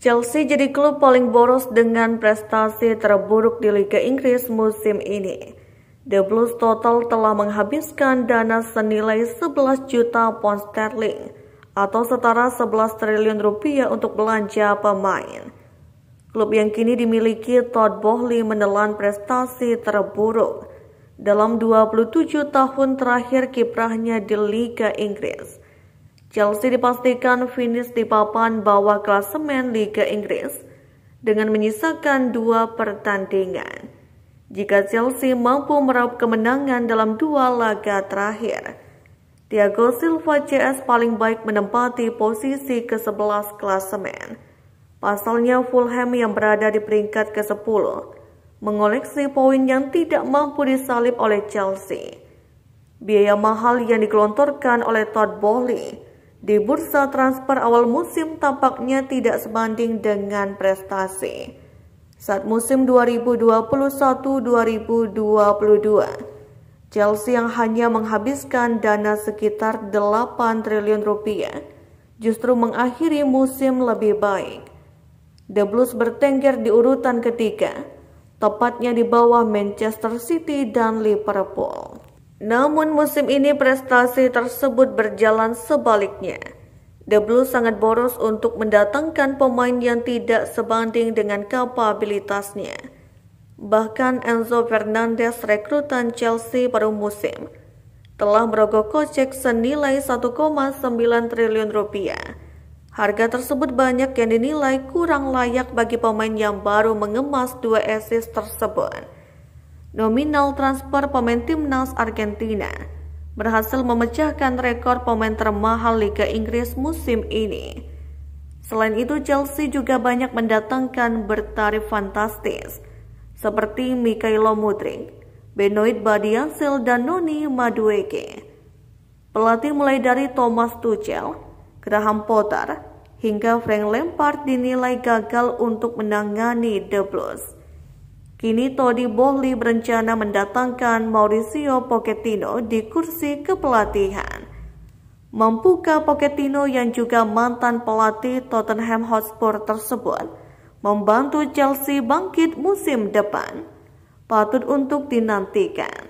Chelsea jadi klub paling boros dengan prestasi terburuk di Liga Inggris musim ini. The Blues total telah menghabiskan dana senilai 11 juta pound sterling atau setara 11 triliun rupiah untuk belanja pemain. Klub yang kini dimiliki Todd Boehly menelan prestasi terburuk dalam 27 tahun terakhir kiprahnya di Liga Inggris. Chelsea dipastikan finish di papan bawah klasemen Liga Inggris dengan menyisakan dua pertandingan. Jika Chelsea mampu meraup kemenangan dalam dua laga terakhir, Thiago Silva CS paling baik menempati posisi ke-11 klasemen. Pasalnya Fulham yang berada di peringkat ke-10 mengoleksi poin yang tidak mampu disalip oleh Chelsea. Biaya mahal yang dikelontorkan oleh Todd Bowley di bursa transfer awal musim tampaknya tidak sebanding dengan prestasi. Saat musim 2021-2022, Chelsea yang hanya menghabiskan dana sekitar 8 triliun rupiah justru mengakhiri musim lebih baik. The Blues bertengger di urutan ketiga, tepatnya di bawah Manchester City dan Liverpool. Namun musim ini prestasi tersebut berjalan sebaliknya. The Blues sangat boros untuk mendatangkan pemain yang tidak sebanding dengan kapabilitasnya. Bahkan Enzo Fernandez rekrutan Chelsea pada musim telah merogoh kocek senilai 1,9 triliun rupiah. Harga tersebut banyak yang dinilai kurang layak bagi pemain yang baru mengemas dua assist tersebut. Nominal transfer pemain timnas Argentina berhasil memecahkan rekor pemain termahal Liga Inggris musim ini. Selain itu, Chelsea juga banyak mendatangkan bertarif fantastis seperti Mikhailo Mudrik, Benoit Badiansil, dan Noni Madueke. Pelatih mulai dari Thomas Tuchel, Graham Potter, hingga Frank Lampard dinilai gagal untuk menangani The Blues. Kini Todi Bohli berencana mendatangkan Mauricio Pochettino di kursi kepelatihan. Mampukah Pochettino yang juga mantan pelatih Tottenham Hotspur tersebut membantu Chelsea bangkit musim depan? Patut untuk dinantikan.